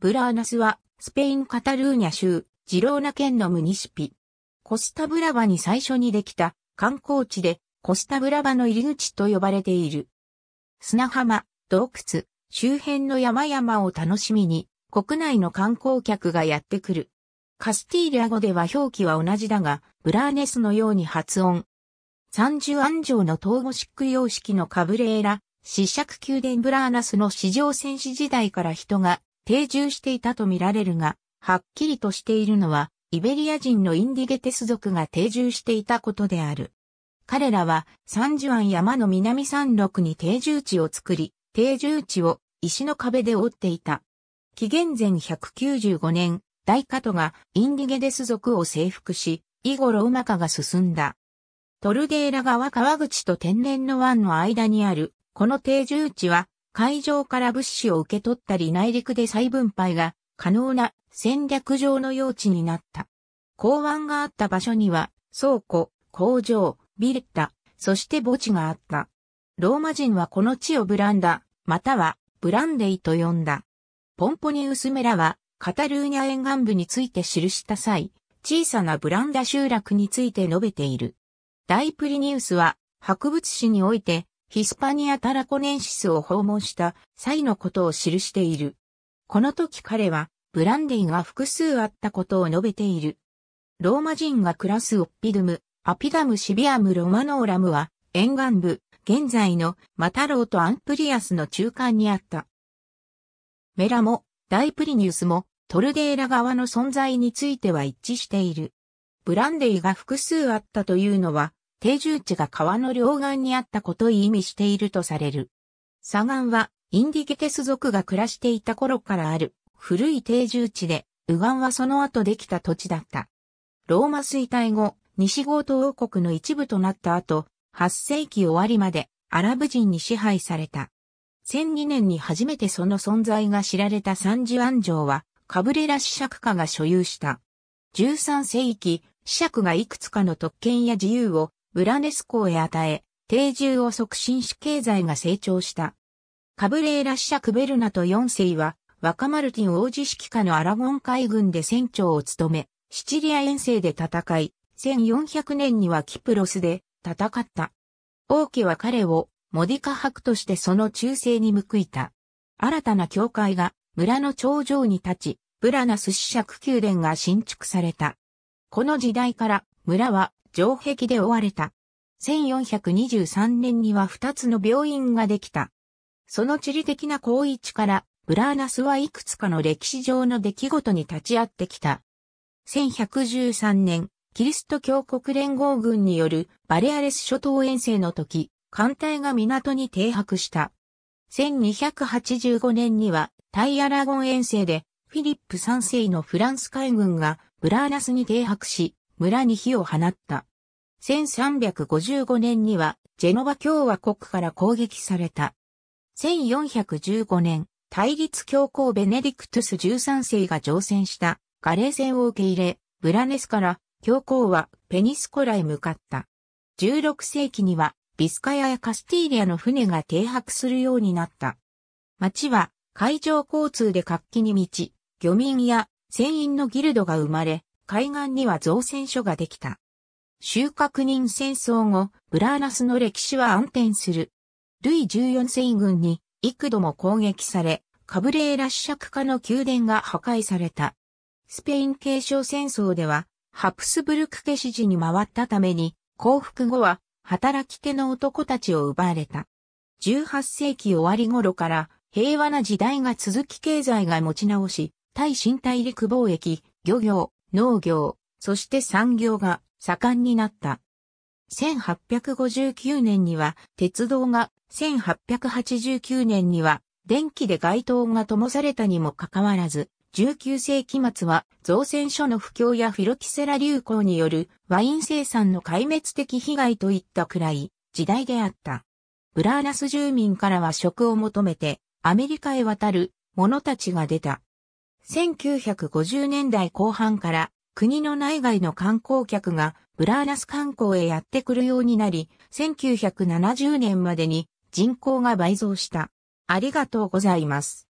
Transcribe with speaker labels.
Speaker 1: ブラーナスは、スペイン・カタルーニャ州、ジローナ県のムニシピ。コスタブラバに最初にできた観光地で、コスタブラバの入り口と呼ばれている。砂浜、洞窟、周辺の山々を楽しみに、国内の観光客がやってくる。カスティーリア語では表記は同じだが、ブラーネスのように発音。三十安城の統合漆喰様式のカブレーラ、四尺宮殿ブラーナスの史上戦士時代から人が定住していたとみられるが、はっきりとしているのは、イベリア人のインディゲテス族が定住していたことである。彼らはサンジュアン山の南山麓に定住地を作り、定住地を石の壁で覆っていた。紀元前195年、大加トがインディゲデス族を征服し、以後ローマ化が進んだ。トルデーラ川川口と天然の湾の間にある、この定住地は海上から物資を受け取ったり内陸で再分配が可能な戦略上の用地になった。港湾があった場所には倉庫、工場、ビルタ、そして墓地があった。ローマ人はこの地をブランダ、またはブランデイと呼んだ。ポンポニウスメラはカタルーニャ沿岸部について記した際、小さなブランダ集落について述べている。大プリニウスは博物史においてヒスパニア・タラコネンシスを訪問した際のことを記している。この時彼は、ブランディが複数あったことを述べている。ローマ人が暮らすオッピドム、アピダムシビアムロマノーラムは、沿岸部、現在のマタローとアンプリアスの中間にあった。メラも、ダイプリニウスも、トルデーラ側の存在については一致している。ブランデイが複数あったというのは、定住地が川の両岸にあったことを意味しているとされる。左岸はインディゲテス族が暮らしていた頃からある古い定住地で、右岸はその後できた土地だった。ローマ衰退後、西郷東王国の一部となった後、8世紀終わりまでアラブ人に支配された。1002年に初めてその存在が知られたサンジュアン城は、カブレラ子釈家が所有した。13世紀、子爵がいくつかの特権や自由をブラネスコへ与え、定住を促進し経済が成長した。カブレーラシャクベルナと4世は、若マルティン王子指揮下のアラゴン海軍で船長を務め、シチリア遠征で戦い、1400年にはキプロスで戦った。王家は彼をモディカ伯としてその忠誠に報いた。新たな教会が村の頂上に立ち、ブラナス子爵宮殿が新築された。この時代から村は城壁で追われた。1423年には2つの病院ができた。その地理的な好位置から、ブラーナスはいくつかの歴史上の出来事に立ち会ってきた。1113年、キリスト教国連合軍によるバレアレス諸島遠征の時、艦隊が港に停泊した。1285年にはタイアラゴン遠征でフィリップ3世のフランス海軍がブラーナスに停泊し、村に火を放った。1355年には、ジェノバ共和国から攻撃された。1415年、対立教皇ベネディクトゥス13世が乗船したガレー船を受け入れ、ブラネスから教皇はペニスコラへ向かった。16世紀にはビスカヤやカスティーリアの船が停泊するようになった。町は海上交通で活気に満ち、漁民や船員のギルドが生まれ、海岸には造船所ができた。収穫人戦争後、ブラーナスの歴史は暗転する。ルイ14世軍に幾度も攻撃され、カブレーラ試釈家の宮殿が破壊された。スペイン継承戦争では、ハプスブルク家支持に回ったために、降伏後は、働き手の男たちを奪われた。18世紀終わり頃から、平和な時代が続き経済が持ち直し、対新大陸貿易、漁業、農業、そして産業が盛んになった。1859年には鉄道が、1889年には電気で街灯が灯されたにもかかわらず、19世紀末は造船所の不況やフィロキセラ流行によるワイン生産の壊滅的被害といったくらい時代であった。ブラーナス住民からは職を求めてアメリカへ渡る者たちが出た。1950年代後半から国の内外の観光客がブラーナス観光へやってくるようになり、1970年までに人口が倍増した。ありがとうございます。